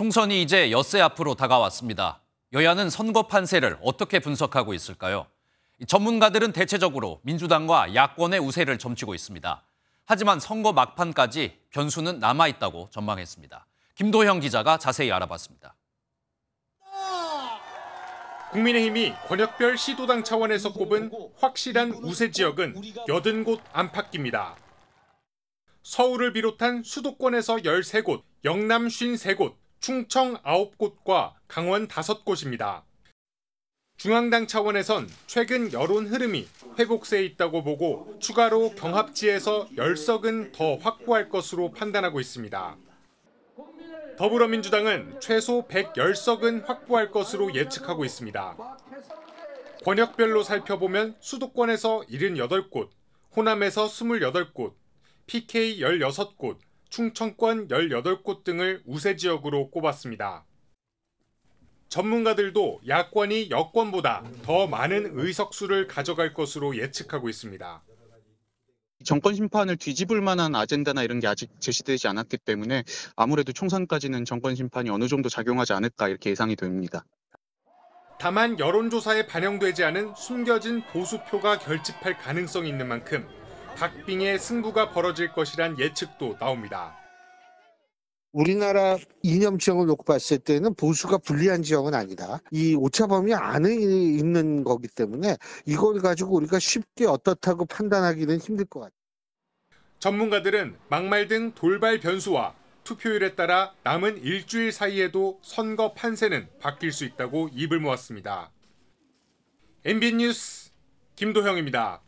총선이 이제 엿새 앞으로 다가왔습니다. 여야는 선거 판세를 어떻게 분석하고 있을까요? 전문가들은 대체적으로 민주당과 야권의 우세를 점치고 있습니다. 하지만 선거 막판까지 변수는 남아있다고 전망했습니다. 김도형 기자가 자세히 알아봤습니다. 국민의힘이 권역별 시도당 차원에서 꼽은 확실한 우세 지역은 80곳 안팎입니다. 서울을 비롯한 수도권에서 13곳, 영남 53곳, 충청 9곳과 강원 5곳입니다. 중앙당 차원에선 최근 여론 흐름이 회복세에 있다고 보고 추가로 경합지에서 열석은 더 확보할 것으로 판단하고 있습니다. 더불어민주당은 최소 110석은 확보할 것으로 예측하고 있습니다. 권역별로 살펴보면 수도권에서 78곳, 호남에서 28곳, PK 16곳, 충청권 18곳 등을 우세 지역으로 꼽았습니다. 전문가들도 야권이 여권보다 더 많은 의석수를 가져갈 것으로 예측하고 있습니다. 정권 심판을 뒤집을 만한 아젠다나 이런 게 아직 제시되지 않았기 때문에 아무래도 총선까지는 정권 심판이 어느 정도 작용하지 않을까 이렇게 예상이 됩니다. 다만 여론조사에 반영되지 않은 숨겨진 보수표가 결집할 가능성이 있는 만큼 박빙의 승부가 벌어질 것이란 예측도 나옵니다. 우리나라 이념 지형을 놓고 봤을 때는 보수가 불리한 지형은 아니다. 이 오차범위 안에 있는 거기 때문에 이걸 가지고 우리가 쉽게 어떻다고 판단하기는 힘들 것 같아요. 전문가들은 막말 등 돌발 변수와 투표율에 따라 남은 일주일 사이에도 선거 판세는 바뀔 수 있다고 입을 모았습니다. MBN 뉴스 김도형입니다.